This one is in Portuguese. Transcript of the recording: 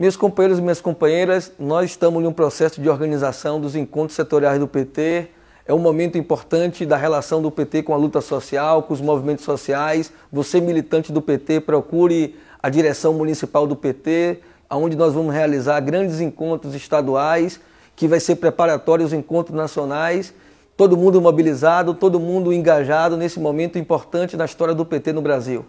Meus companheiros e minhas companheiras, nós estamos em um processo de organização dos encontros setoriais do PT. É um momento importante da relação do PT com a luta social, com os movimentos sociais. Você, militante do PT, procure a direção municipal do PT, onde nós vamos realizar grandes encontros estaduais, que vai ser preparatório aos encontros nacionais. Todo mundo mobilizado, todo mundo engajado nesse momento importante na história do PT no Brasil.